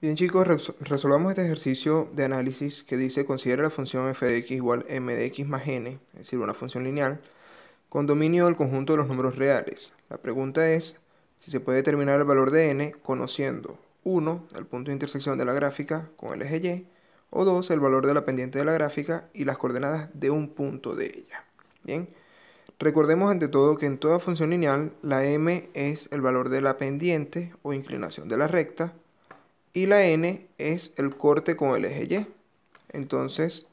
Bien chicos, resolvamos este ejercicio de análisis que dice considera la función f de x igual m de x más n, es decir, una función lineal, con dominio del conjunto de los números reales. La pregunta es si se puede determinar el valor de n conociendo 1, el punto de intersección de la gráfica con el eje y, o 2, el valor de la pendiente de la gráfica y las coordenadas de un punto de ella. Bien, recordemos ante todo que en toda función lineal la m es el valor de la pendiente o inclinación de la recta, y la N es el corte con el eje Y. Entonces,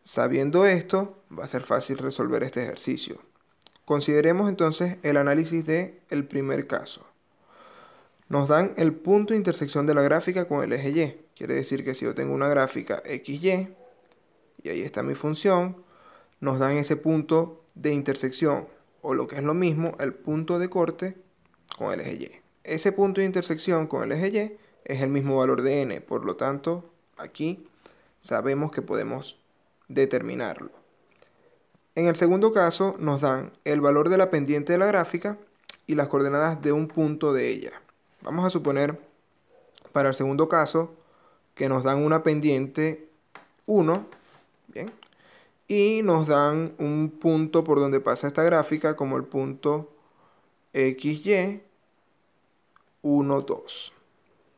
sabiendo esto, va a ser fácil resolver este ejercicio. Consideremos entonces el análisis del el primer caso. Nos dan el punto de intersección de la gráfica con el eje Y. Quiere decir que si yo tengo una gráfica XY, y ahí está mi función, nos dan ese punto de intersección, o lo que es lo mismo, el punto de corte con el eje Y. Ese punto de intersección con el eje Y es el mismo valor de n, por lo tanto, aquí sabemos que podemos determinarlo. En el segundo caso nos dan el valor de la pendiente de la gráfica y las coordenadas de un punto de ella. Vamos a suponer para el segundo caso que nos dan una pendiente 1, bien, y nos dan un punto por donde pasa esta gráfica como el punto XY 1, 2.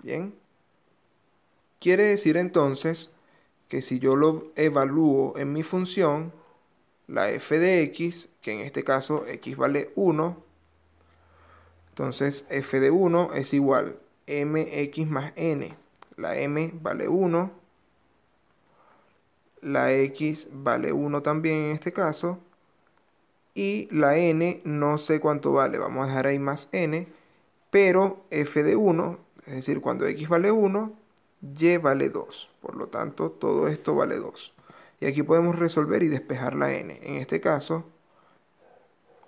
Bien. Quiere decir entonces que si yo lo evalúo en mi función, la f de x, que en este caso x vale 1, entonces f de 1 es igual mx más n. La m vale 1, la x vale 1 también en este caso, y la n no sé cuánto vale, vamos a dejar ahí más n, pero f de 1 es decir, cuando x vale 1, y vale 2. Por lo tanto, todo esto vale 2. Y aquí podemos resolver y despejar la n. En este caso,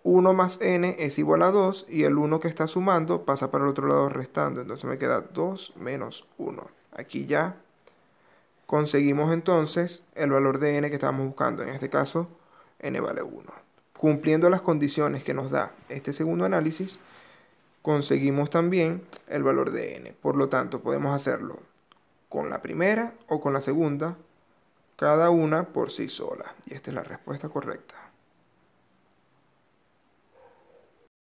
1 más n es igual a 2 y el 1 que está sumando pasa para el otro lado restando. Entonces me queda 2 menos 1. Aquí ya conseguimos entonces el valor de n que estábamos buscando. En este caso, n vale 1. Cumpliendo las condiciones que nos da este segundo análisis, conseguimos también el valor de n. Por lo tanto, podemos hacerlo con la primera o con la segunda, cada una por sí sola. Y esta es la respuesta correcta.